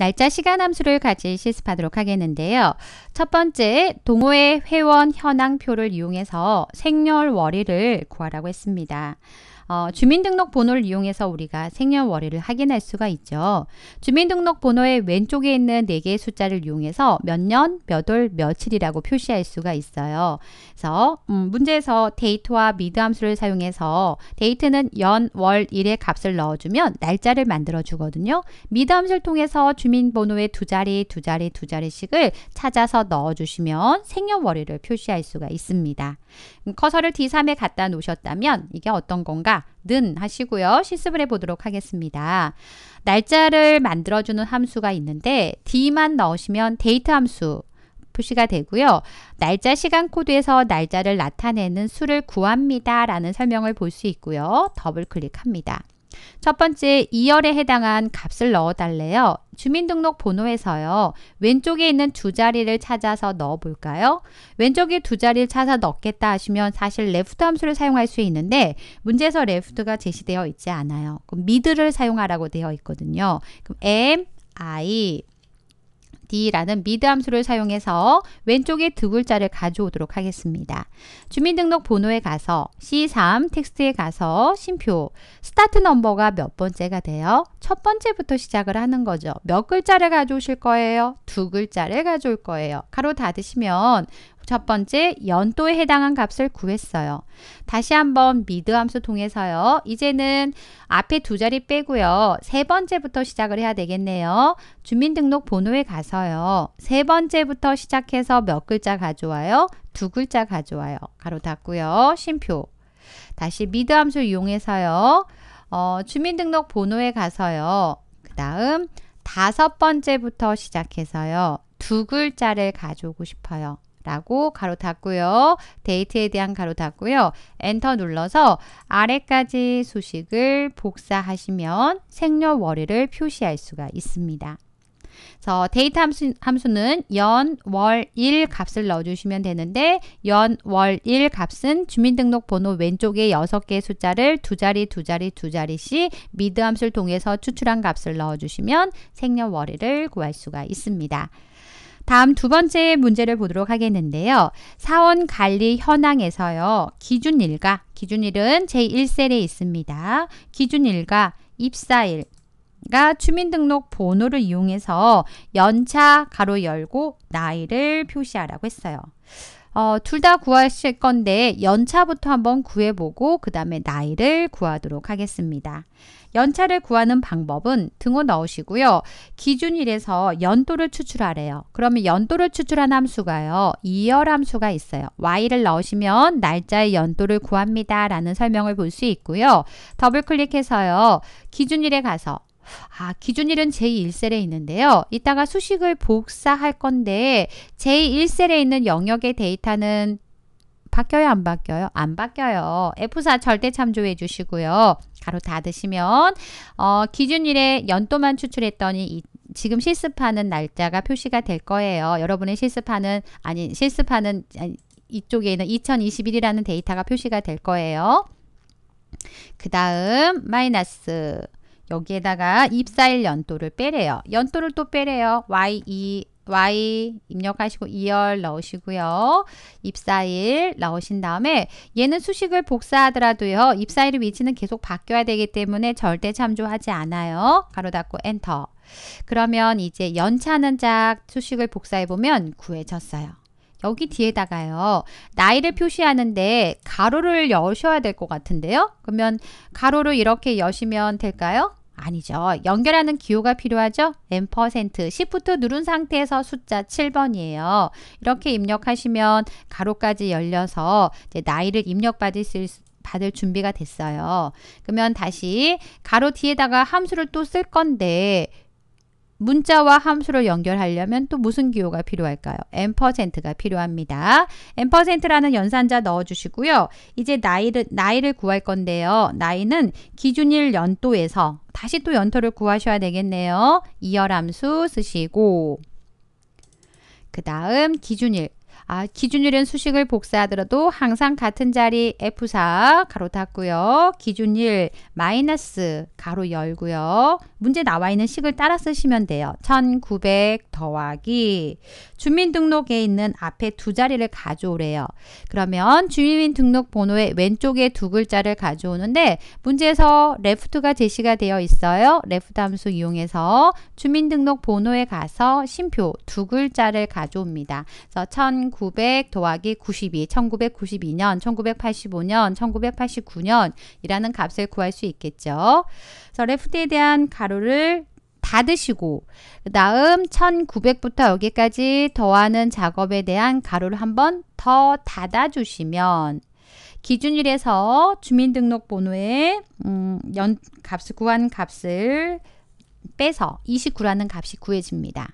날짜 시간 함수를 같이 실습하도록 하겠는데요. 첫 번째, 동호회 회원 현황표를 이용해서 생년월일을 구하라고 했습니다. 어, 주민등록번호를 이용해서 우리가 생년월일을 확인할 수가 있죠. 주민등록번호의 왼쪽에 있는 4개의 숫자를 이용해서 몇 년, 몇 월, 며칠이라고 표시할 수가 있어요. 그래서 음, 문제에서 데이트와 미드 함수를 사용해서 데이트는 연, 월, 일의 값을 넣어주면 날짜를 만들어 주거든요. 미드 함수를 통해서 주민번호의 두 자리, 두 자리, 두 자리씩을 찾아서 넣어주시면 생년월일을 표시할 수가 있습니다. 음, 커서를 D3에 갖다 놓으셨다면 이게 어떤 건가? 는 하시고요. 실습을 해보도록 하겠습니다. 날짜를 만들어주는 함수가 있는데 d만 넣으시면 데이트 함수 표시가 되고요. 날짜 시간 코드에서 날짜를 나타내는 수를 구합니다. 라는 설명을 볼 수 있고요. 더블 클릭합니다. 첫 번째 2열에 해당한 값을 넣어달래요. 주민등록번호에서요. 왼쪽에 있는 두 자리를 찾아서 넣어볼까요? 왼쪽에 두 자리를 찾아 넣겠다 하시면 사실 레프트 함수를 사용할 수 있는데 문제에서 레프트가 제시되어 있지 않아요. 그럼 미드를 사용하라고 되어 있거든요. 그럼 m, i, d라는 미드 함수를 사용해서 왼쪽에 두 글자를 가져오도록 하겠습니다. 주민등록번호에 가서 C3 텍스트에 가서 심표 스타트 넘버가 몇 번째가 돼요? 첫 번째부터 시작을 하는 거죠. 몇 글자를 가져오실 거예요? 두 글자를 가져올 거예요. 가로 닫으시면 첫 번째, 연도에 해당한 값을 구했어요. 다시 한번 미드 함수 통해서요. 이제는 앞에 두 자리 빼고요. 세 번째부터 시작을 해야 되겠네요. 주민등록 번호에 가서요. 세 번째부터 시작해서 몇 글자 가져와요? 두 글자 가져와요. 가로 닫고요. 쉼표. 다시 미드 함수 를 이용해서요. 어, 주민등록 번호에 가서요. 그 다음 다섯 번째부터 시작해서요. 두 글자를 가져오고 싶어요. 라고 가로 닫고요. 데이트에 대한 가로 닫고요. 엔터 눌러서 아래까지 수식을 복사하시면 생년월일을 표시할 수가 있습니다. 그래서 데이트 함수, 함수는 연, 월, 일 값을 넣어주시면 되는데 연, 월, 일 값은 주민등록번호 왼쪽에 여 개의 숫자를 두 자리, 두 자리, 두 자리씩 미드 함수를 통해서 추출한 값을 넣어주시면 생년월일을 구할 수가 있습니다. 다음 두 번째 문제를 보도록 하겠는데요. 사원 관리 현황에서요. 기준 일가, 기준 일은 제1셀에 있습니다. 기준 일가, 입사일, 가 주민등록 번호를 이용해서 연차 가로 열고 나이를 표시하라고 했어요. 어, 둘 다 구하실 건데 연차부터 한번 구해보고 그 다음에 나이를 구하도록 하겠습니다. 연차를 구하는 방법은 등호 넣으시고요. 기준일에서 연도를 추출하래요. 그러면 연도를 추출한 함수가요. 이열 함수가 있어요. y를 넣으시면 날짜의 연도를 구합니다. 라는 설명을 볼 수 있고요. 더블클릭해서요. 기준일에 가서 아, 기준일은 제1셀에 있는데요. 이따가 수식을 복사할 건데 제1셀에 있는 영역의 데이터는 바뀌어요 안 바뀌어요? 안 바뀌어요. F4 절대 참조해 주시고요. 가로 닫으시면 어, 기준일에 연도만 추출했더니 이, 지금 실습하는 날짜가 표시가 될 거예요. 여러분의 실습하는 아니 실습하는 아니, 이쪽에 있는 2021이라는 데이터가 표시가 될 거예요. 그 다음 마이너스 여기에다가 입사일 연도를 빼래요. 연도를 또 빼래요. y E. Y 입력하시고 2열 넣으시고요. 입사일 넣으신 다음에 얘는 수식을 복사하더라도요. 입사일의 위치는 계속 바뀌어야 되기 때문에 절대 참조하지 않아요. 가로 닫고 엔터. 그러면 이제 연차는 짝 수식을 복사해보면 구해졌어요. 여기 뒤에다가요. 나이를 표시하는데 가로를 여셔야 될 것 같은데요. 그러면 가로를 이렇게 여시면 될까요? 아니죠. 연결하는 기호가 필요하죠. M% 퍼센트시프 누른 상태에서 숫자 7번이에요. 이렇게 입력하시면 가로까지 열려서 이제 나이를 입력받을 수 받을 준비가 됐어요. 그러면 다시 가로 뒤에다가 함수를 또 쓸 건데 문자와 함수를 연결하려면 또 무슨 기호가 필요할까요? 엠가 필요합니다. 엠라는 연산자 넣어주시고요. 이제 나이를, 나이를 구할 건데요. 나이는 기준일 연도에서 다시 또 연토를 구하셔야 되겠네요. 이열함수 쓰시고 그 다음 기준일 아, 기준율은 수식을 복사하더라도 항상 같은 자리 F4 가로 닫고요. 기준일 마이너스 가로 열고요. 문제 나와 있는 식을 따라 쓰시면 돼요. 1900 더하기 주민등록에 있는 앞에 두 자리를 가져오래요. 그러면 주민등록번호의 왼쪽에 두 글자를 가져오는데 문제에서 l e f t 가 제시가 되어 있어요. left 함수 이용해서 주민등록번호에 가서 심표 두 글자를 가져옵니다. 그래서 1900 더하기 92, 1992년, 1985년, 1989년이라는 값을 구할 수 있겠죠. 그래서 l e f t 에 대한 가로를 받으시고 그 다음 1900부터 여기까지 더하는 작업에 대한 가로를 한번 더 닫아주시면 기준일에서 주민등록번호에 음, 연, 값을 구한 값을 빼서 29라는 값이 구해집니다.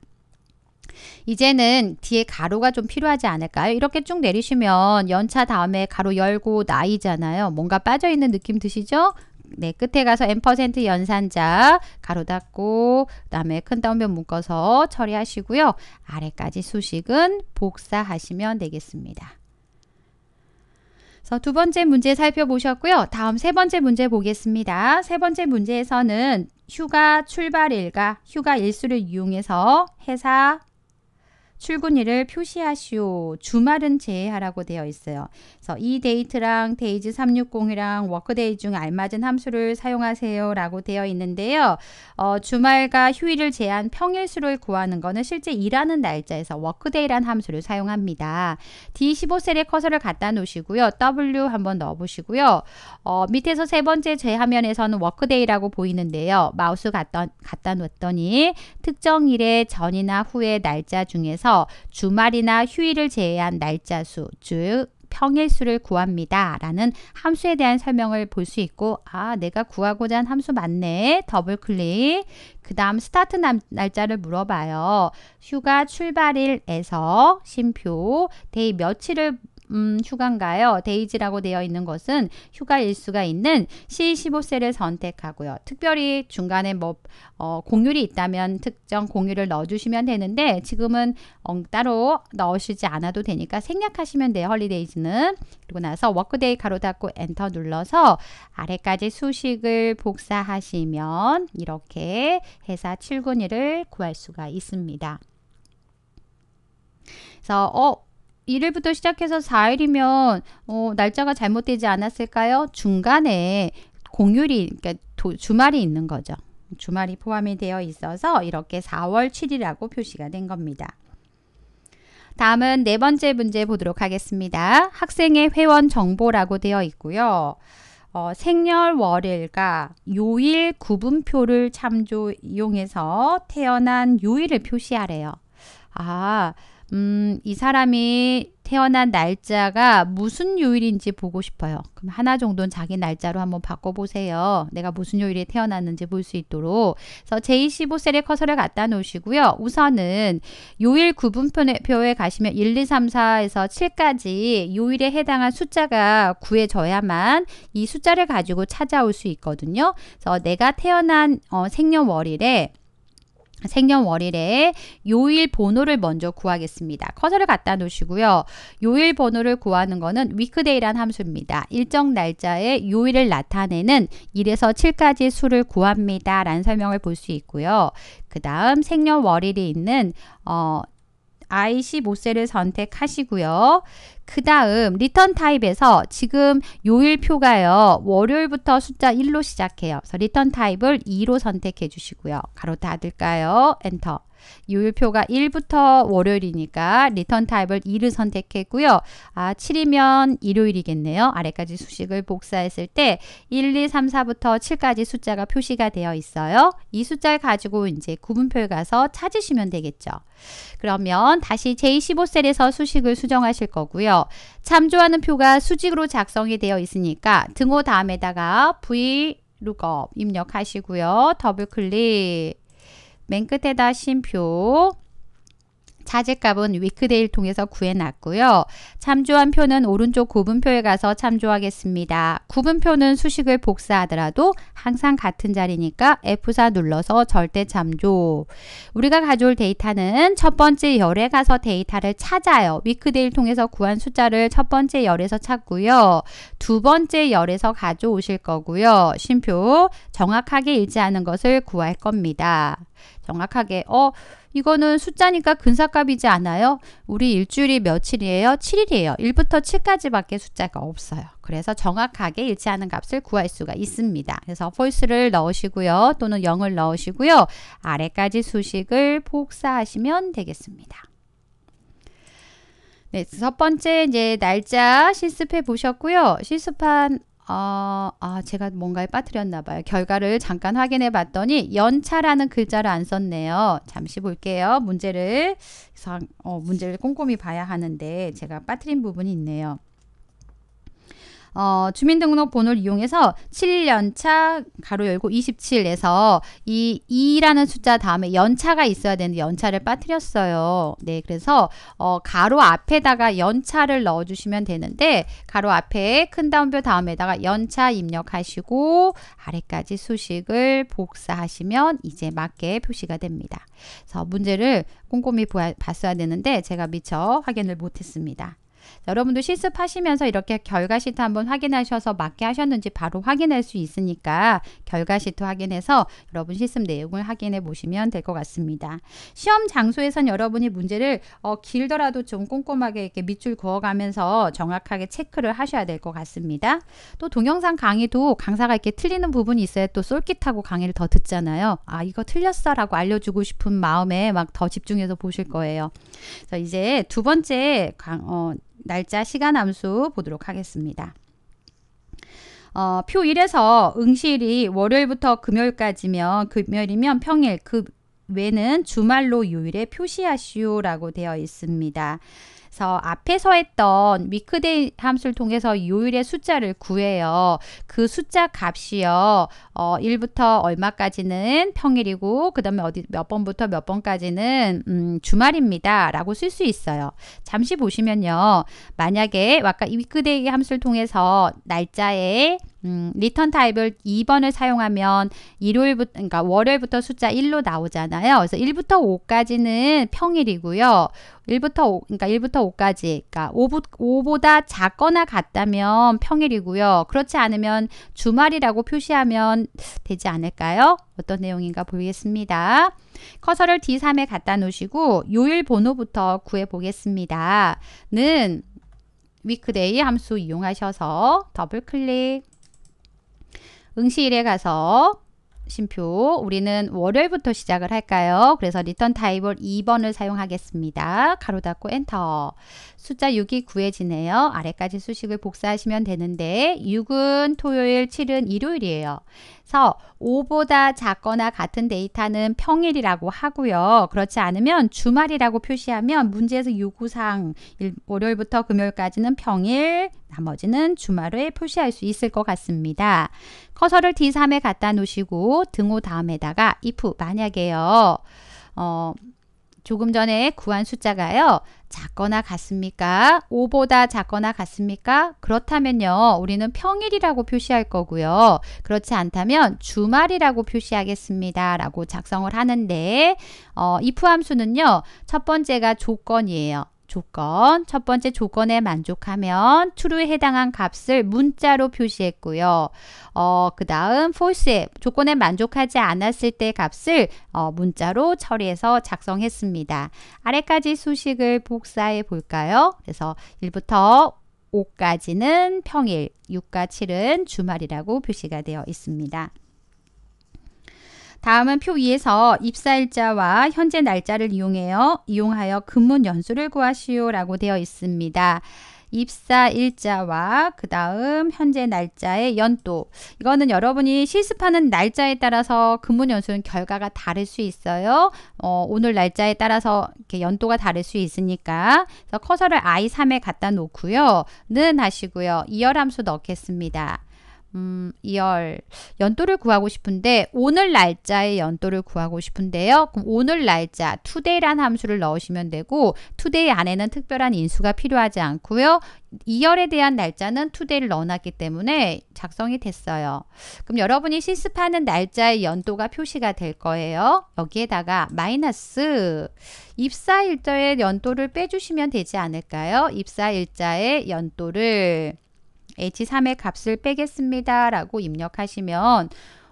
이제는 뒤에 가로가 좀 필요하지 않을까요? 이렇게 쭉 내리시면 연차 다음에 가로 열고 나이잖아요. 뭔가 빠져있는 느낌 드시죠? 네, 끝에 가서 n% 연산자 가로 닫고 그다음에 큰 따옴표 묶어서 처리하시고요. 아래까지 수식은 복사하시면 되겠습니다. 두 번째 문제 살펴보셨고요. 다음 세 번째 문제 보겠습니다. 세 번째 문제에서는 휴가 출발일과 휴가 일수를 이용해서 회사 출근일을 표시하시오. 주말은 제외하라고 되어 있어요. 그래서 이 데이트랑 데이즈 360이랑 워크데이 중 알맞은 함수를 사용하세요. 라고 되어 있는데요. 어, 주말과 휴일을 제한 평일 수를 구하는 것은 실제 일하는 날짜에서 워크데이란 함수를 사용합니다. D15셀에 커서를 갖다 놓으시고요. W 한번 넣어보시고요. 어, 밑에서 세 번째 제 화면에서는 워크데이라고 보이는데요. 마우스 갖다, 갖다 놓았더니 특정 일의 전이나 후의 날짜 중에서 따라서 주말이나 휴일을 제외한 날짜 수, 즉 평일수를 구합니다. 라는 함수에 대한 설명을 볼 수 있고 아 내가 구하고자 한 함수 맞네. 더블 클릭 그 다음 스타트 날짜를 물어봐요. 휴가 출발일에서 심표 데이 며칠을 음, 휴가인가요? 데이지라고 되어 있는 것은 휴가 일수가 있는 c 1 5세를 선택하고요. 특별히 중간에 뭐 어, 공휴일이 있다면 특정 공휴일을 넣어주시면 되는데 지금은 어, 따로 넣으시지 않아도 되니까 생략하시면 돼요. 헐리데이즈는. 그리고 나서 워크데이 가로 닫고 엔터 눌러서 아래까지 수식을 복사하시면 이렇게 회사 출근일을 구할 수가 있습니다. 그래서 어 1일부터 시작해서 4일이면 어, 날짜가 잘못되지 않았을까요? 중간에 공휴일이 그러니까 도, 주말이 있는 거죠. 주말이 포함이 되어 있어서 이렇게 4월 7일이라고 표시가 된 겁니다. 다음은 네 번째 문제 보도록 하겠습니다. 학생의 회원 정보라고 되어 있고요. 어, 생년 월일과 요일 구분표를 참조 이용해서 태어난 요일을 표시하래요. 아, 음, 이 사람이 태어난 날짜가 무슨 요일인지 보고 싶어요. 그럼 하나 정도는 자기 날짜로 한번 바꿔보세요. 내가 무슨 요일에 태어났는지 볼 수 있도록. 그래서 J15셀에 커서를 갖다 놓으시고요. 우선은 요일 구분표에 가시면 1, 2, 3, 4에서 7까지 요일에 해당한 숫자가 구해져야만 이 숫자를 가지고 찾아올 수 있거든요. 그래서 내가 태어난 어, 생년월일에 생년월일에 요일 번호를 먼저 구하겠습니다. 커서를 갖다 놓으시고요. 요일 번호를 구하는 것은 위크데이란 함수입니다. 일정 날짜에 요일을 나타내는 1에서 7까지 수를 구합니다. 라는 설명을 볼 수 있고요. 그 다음 생년월일이 있는 어, i 15셀을 선택하시고요. 그 다음 리턴 타입에서 지금 요일표가요. 월요일부터 숫자 1로 시작해요. 그래서 리턴 타입을 2로 선택해 주시고요. 가로 닫을까요? 엔터. 요율표가 1부터 월요일이니까 리턴 타입을 2를 선택했고요. 아, 7이면 일요일이겠네요. 아래까지 수식을 복사했을 때 1, 2, 3, 4부터 7까지 숫자가 표시가 되어 있어요. 이 숫자를 가지고 이제 구분표에 가서 찾으시면 되겠죠. 그러면 다시 J15셀에서 수식을 수정하실 거고요. 참조하는 표가 수직으로 작성이 되어 있으니까 등호 다음에다가 V 루업 입력하시고요. 더블 클릭 맨 끝에다 쉼표 차지값은 위크데일 통해서 구해놨고요. 참조한 표는 오른쪽 구분표에 가서 참조하겠습니다. 구분표는 수식을 복사하더라도 항상 같은 자리니까 F4 눌러서 절대 참조. 우리가 가져올 데이터는 첫 번째 열에 가서 데이터를 찾아요. 위크데일 통해서 구한 숫자를 첫 번째 열에서 찾고요. 두 번째 열에서 가져오실 거고요. 쉼표 정확하게 일치하는 것을 구할 겁니다. 정확하게 어 이거는 숫자니까 근사값이지 않아요? 우리 일주일이 며칠이에요? 7일이에요. 1부터 7까지밖에 숫자가 없어요. 그래서 정확하게 일치하는 값을 구할 수가 있습니다. 그래서 false를 넣으시고요. 또는 0을 넣으시고요. 아래까지 수식을 복사하시면 되겠습니다. 네, 첫 번째 이제 날짜 실습해 보셨고요. 실습한 어, 아, 제가 뭔가에 빠뜨렸나 봐요. 결과를 잠깐 확인해 봤더니 연차라는 글자를 안 썼네요. 잠시 볼게요. 문제를, 어, 문제를 꼼꼼히 봐야 하는데 제가 빠뜨린 부분이 있네요. 어, 주민등록번호를 이용해서 7년차 가로 열고 27에서 이 2라는 숫자 다음에 연차가 있어야 되는데 연차를 빠뜨렸어요. 네, 그래서 어, 가로 앞에다가 연차를 넣어주시면 되는데 가로 앞에 큰 다운표 다음에다가 연차 입력하시고 아래까지 수식을 복사하시면 이제 맞게 표시가 됩니다. 그래서 문제를 꼼꼼히 봤어야 되는데 제가 미처 확인을 못했습니다. 자, 여러분도 실습하시면서 이렇게 결과 시트 한번 확인하셔서 맞게 하셨는지 바로 확인할 수 있으니까 결과 시트 확인해서 여러분 실습 내용을 확인해 보시면 될 것 같습니다. 시험 장소에선 여러분이 문제를 어, 길더라도 좀 꼼꼼하게 이렇게 밑줄 그어가면서 정확하게 체크를 하셔야 될 것 같습니다. 또 동영상 강의도 강사가 이렇게 틀리는 부분이 있어야 또 솔깃하고 강의를 더 듣잖아요. 아 이거 틀렸어 라고 알려주고 싶은 마음에 막 더 집중해서 보실 거예요. 그래서 이제 두 번째 강, 어, 날짜, 시간 함수 보도록 하겠습니다. 어, 표 1에서 응시이 월요일부터 금요일까지면 금요일이면 평일, 그 외는 주말로 요일에 표시하시오라고 되어 있습니다. 그래서 앞에서 했던 위크데이 함수를 통해서 요일의 숫자를 구해요. 그 숫자 값이요. 어, 1부터 얼마까지는 평일이고 그 다음에 어디 몇 번부터 몇 번까지는 음, 주말입니다. 라고 쓸 수 있어요. 잠시 보시면요. 만약에 아까 위크데이 함수를 통해서 날짜에 음, 리턴 타입을 2번을 사용하면 일요일부터 그러니까 월요일부터 숫자 1로 나오잖아요. 그래서 1부터 5까지는 평일이고요. 1부터 5, 그러니까 1부터 5까지 그러니까 5부, 보다 작거나 같다면 평일이고요. 그렇지 않으면 주말이라고 표시하면 되지 않을까요? 어떤 내용인가 보겠습니다. 커서를 D3에 갖다 놓으시고 요일 번호부터 구해 보겠습니다. 는 위크데이 함수 이용하셔서 더블 클릭 응시일에 가서 심표 우리는 월요일부터 시작을 할까요? 그래서 리턴 타입을 2번을 사용하겠습니다. 가로 닫고 엔터 숫자 6이 구해지네요 아래까지 수식을 복사하시면 되는데 6은 토요일, 7은 일요일이에요. 그래서 5보다 작거나 같은 데이터는 평일이라고 하고요. 그렇지 않으면 주말이라고 표시하면 문제에서 요구사항 월요일부터 금요일까지는 평일, 나머지는 주말에 표시할 수 있을 것 같습니다. 커서를 D3에 갖다 놓으시고 등호 다음에다가 if 만약에요. 어, 조금 전에 구한 숫자가요. 작거나 같습니까? 5보다 작거나 같습니까? 그렇다면요. 우리는 평일이라고 표시할 거고요. 그렇지 않다면 주말이라고 표시하겠습니다. 라고 작성을 하는데 어, if 함수는요. 첫 번째가 조건이에요. 조건, 첫 번째 조건에 만족하면 true에 해당한 값을 문자로 표시했고요. 어, 그 다음 false에 조건에 만족하지 않았을 때 값을 어, 문자로 처리해서 작성했습니다. 아래까지 수식을 복사해 볼까요? 그래서 1부터 5까지는 평일, 6과 7은 주말이라고 표시가 되어 있습니다. 다음은 표 2에서 입사일자와 현재 날짜를 이용해요. 이용하여 근무 연수를 구하시오 라고 되어 있습니다. 입사일자와 그 다음 현재 날짜의 연도 이거는 여러분이 실습하는 날짜에 따라서 근무 연수는 결과가 다를 수 있어요 어, 오늘 날짜에 따라서 이렇게 연도가 다를 수 있으니까 그래서 커서를 i3에 갖다 놓고요 는 하시고요 이열 함수 넣겠습니다 음, 2월 연도를 구하고 싶은데 오늘 날짜의 연도를 구하고 싶은데요. 그럼 오늘 날짜 today란 함수를 넣으시면 되고 today 안에는 특별한 인수가 필요하지 않고요. 2열에 대한 날짜는 today를 넣어놨기 때문에 작성이 됐어요. 그럼 여러분이 실습하는 날짜의 연도가 표시가 될 거예요. 여기에다가 마이너스 입사일자의 연도를 빼주시면 되지 않을까요? 입사일자의 연도를 H3의 값을 빼겠습니다. 라고 입력하시면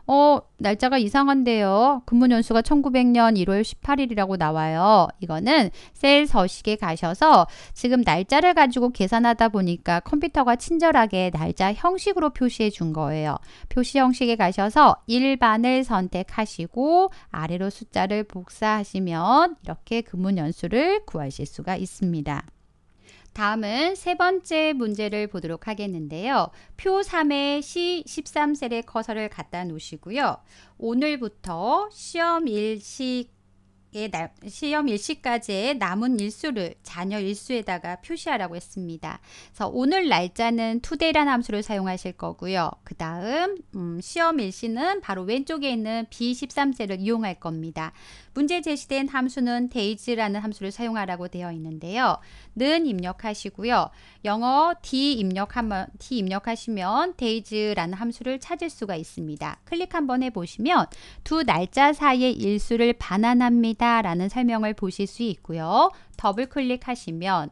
어, 날짜가 이상한데요. 근무 연수가 1900년 1월 18일이라고 나와요. 이거는 셀 서식에 가셔서 지금 날짜를 가지고 계산하다 보니까 컴퓨터가 친절하게 날짜 형식으로 표시해 준 거예요. 표시 형식에 가셔서 일반을 선택하시고 아래로 숫자를 복사하시면 이렇게 근무 연수를 구하실 수가 있습니다. 다음은 세 번째 문제를 보도록 하겠는데요. 표 3의 C13셀의 커서를 갖다 놓으시고요. 오늘부터 시험 일식 시험 일시까지의 남은 일수를 자녀 일수에다가 표시하라고 했습니다. 그래서 오늘 날짜는 today란 함수를 사용하실 거고요. 그 다음 음, 시험 일시는 바로 왼쪽에 있는 B13셀을 이용할 겁니다. 문제 제시된 함수는 days라는 함수를 사용하라고 되어 있는데요. 는 입력하시고요. 영어 d 입력하면 d 입력하시면 days라는 함수를 찾을 수가 있습니다. 클릭 한번 해 보시면 두 날짜 사이의 일수를 반환합니다라는 설명을 보실 수 있고요. 더블 클릭하시면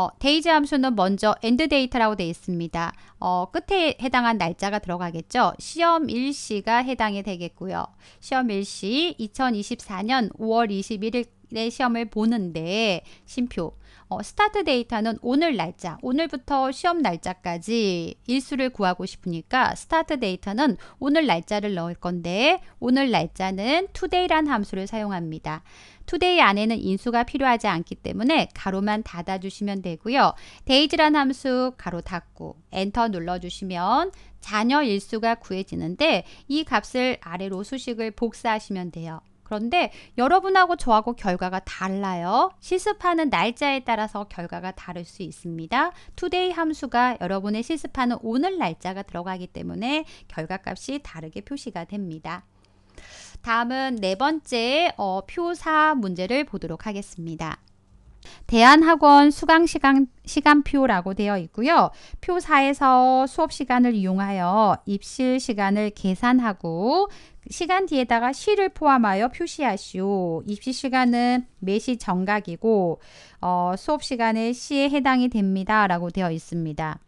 어, 데이즈 함수는 먼저 엔드 데이터라고 되어 있습니다. 어, 끝에 해당한 날짜가 들어가겠죠. 시험 일시가 해당이 되겠고요. 시험 일시 2024년 5월 21일에 시험을 보는데 심표 어, 스타트 데이터는 오늘 날짜, 오늘부터 시험 날짜까지 일수를 구하고 싶으니까 스타트 데이터는 오늘 날짜를 넣을 건데 오늘 날짜는 t o d 란 함수를 사용합니다. 투데이 안에는 인수가 필요하지 않기 때문에 가로만 닫아주시면 되고요. 데이즈란 함수 가로 닫고 엔터 눌러주시면 자녀 일수가 구해지는데 이 값을 아래로 수식을 복사하시면 돼요. 그런데 여러분하고 저하고 결과가 달라요. 실습하는 날짜에 따라서 결과가 다를 수 있습니다. today 함수가 여러분의 실습하는 오늘 날짜가 들어가기 때문에 결과값이 다르게 표시가 됩니다. 다음은 네 번째 어, 표사 문제를 보도록 하겠습니다. 대한학원 수강시간 시간표라고 되어 있고요. 표사에서 수업시간을 이용하여 입실 시간을 계산하고 시간 뒤에다가 시를 포함하여 표시하시오. 입시 시간은 매시 정각이고 어, 수업 시간에 시에 해당이 됩니다. 라고 되어 있습니다.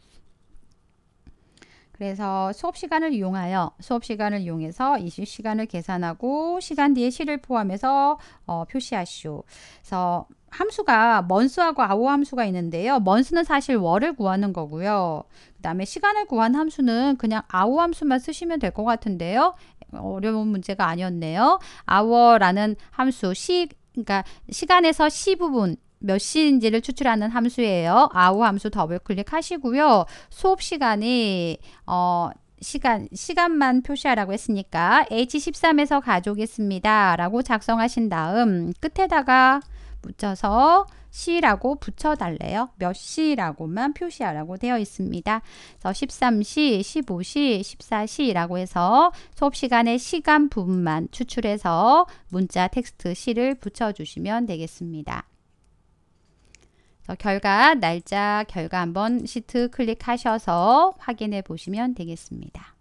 그래서 수업 시간을 이용하여 수업 시간을 이용해서 이십 시간을 계산하고 시간 뒤에 시를 포함해서 어, 표시하시오. 그래서 함수가 먼수하고아우 함수가 있는데요. 먼수는 사실 월을 구하는 거고요. 그 다음에 시간을 구한 함수는 그냥 아우 함수만 쓰시면 될 것 같은데요. 어려운 문제가 아니었네요. 아워라는 함수 시 그러니까 시간에서 시 부분 몇 시인지를 추출하는 함수예요. 아우 함수 더블 클릭하시고요. 수업 시간이 어 시간, 시간만 표시하라고 했으니까 H13에서 가져오겠습니다. 라고 작성하신 다음 끝에다가 붙여서 시라고 붙여달래요. 몇 시라고만 표시하라고 되어 있습니다. 그래서 13시, 15시, 14시라고 해서 수업 시간의 시간 부분만 추출해서 문자 텍스트 시를 붙여주시면 되겠습니다. 어, 결과 날짜 결과 한번 시트 클릭하셔서 확인해 보시면 되겠습니다.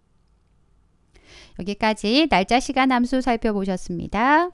여기까지 날짜 시간 함수 살펴보셨습니다.